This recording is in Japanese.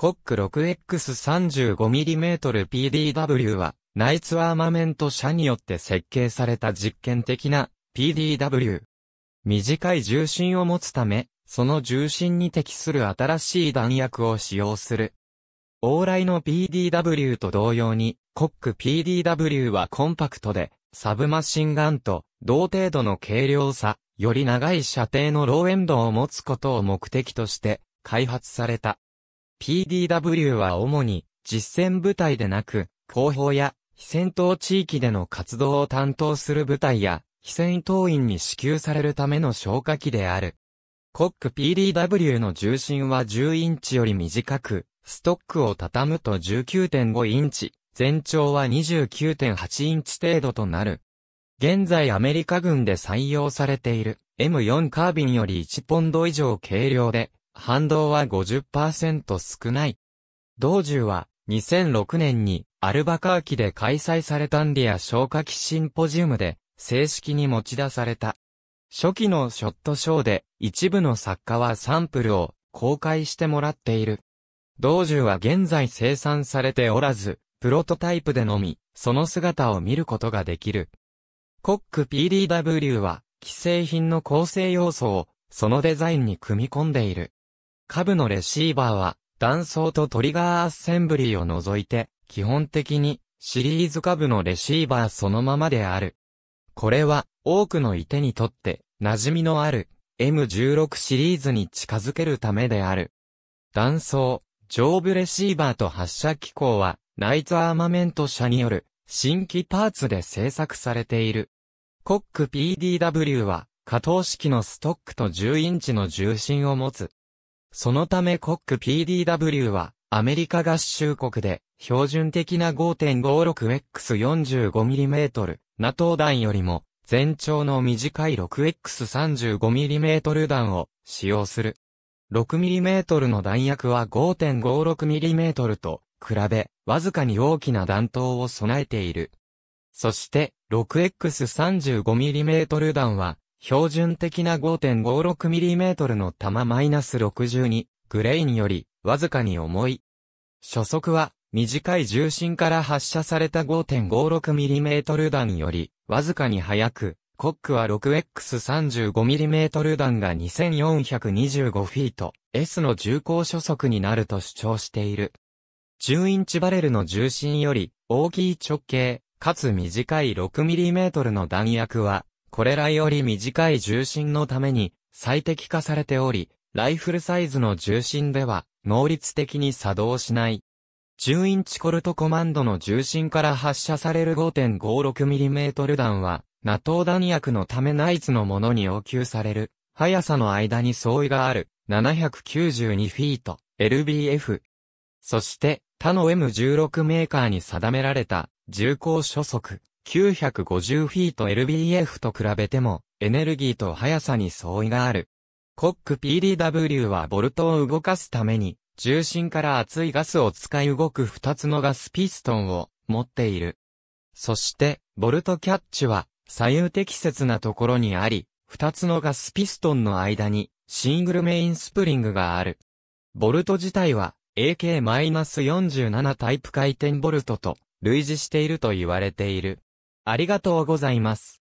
コック 6X35mm PDW は、ナイツアーマメント社によって設計された実験的な PDW。短い重心を持つため、その重心に適する新しい弾薬を使用する。往来の PDW と同様に、コック PDW はコンパクトで、サブマシンガンと同程度の軽量さ、より長い射程のローエンドを持つことを目的として開発された。PDW は主に実戦部隊でなく、後方や非戦闘地域での活動を担当する部隊や、非戦闘員に支給されるための消火器である。コック PDW の重心は10インチより短く、ストックを畳むと19.5インチ、全長は29.8インチ程度となる。現在アメリカ軍で採用されている M4 カービンより1ポンド以上軽量で、反動は50%少ない。道中は2006年にアルバカーキで開催されたンディア消火器シンポジウムで正式に持ち出された。初期のショットショーで一部の作家はサンプルを公開してもらっている。道中は現在生産されておらず、プロトタイプでのみ、その姿を見ることができる。コック PDW は、既製品の構成要素を、そのデザインに組み込んでいる。下部のレシーバーは、断層とトリガーアッセンブリーを除いて、基本的に、シリーズ下部のレシーバーそのままである。これは、多くのい手にとって、馴染みのある、M16 シリーズに近づけるためである。断層、上部レシーバーと発射機構は、ナイツアーマメント社による、新規パーツで製作されている。コック PDW は、加藤式のストックと10インチの重心を持つ。そのためコック PDW は、アメリカ合衆国で、標準的な 5.56X45mm、NATO 弾よりも、全長の短い 6X35mm 弾を使用する。6mm の弾薬は 5.56mm と比べ、わずかに大きな弾頭を備えている。そして、6X35mm 弾は、標準的な 5.56mm の弾 -62 グレインよりわずかに重い。初速は短い重心から発射された 5.56mm 弾よりわずかに速く、コックは 6X35mm 弾が2425フィート S の重厚初速になると主張している。10インチバレルの重心より大きい直径、かつ短い 6mm の弾薬はこれらより短い重心のために最適化されており、ライフルサイズの重心では能率的に作動しない。10インチコルトコマンドの重心から発射される 5.56mm 弾は、ナトー弾薬のためナイツのものに要求される、速さの間に相違がある、792フィート、LBF。そして、他の M16 メーカーに定められた、重厚初速。950フィート LBF と比べても、エネルギーと速さに相違がある。コック PDW はボルトを動かすために、重心から熱いガスを使い動く2つのガスピストンを持っている。そして、ボルトキャッチは、左右適切なところにあり、2つのガスピストンの間に、シングルメインスプリングがある。ボルト自体は、AK-47 タイプ回転ボルトと類似していると言われている。ありがとうございます。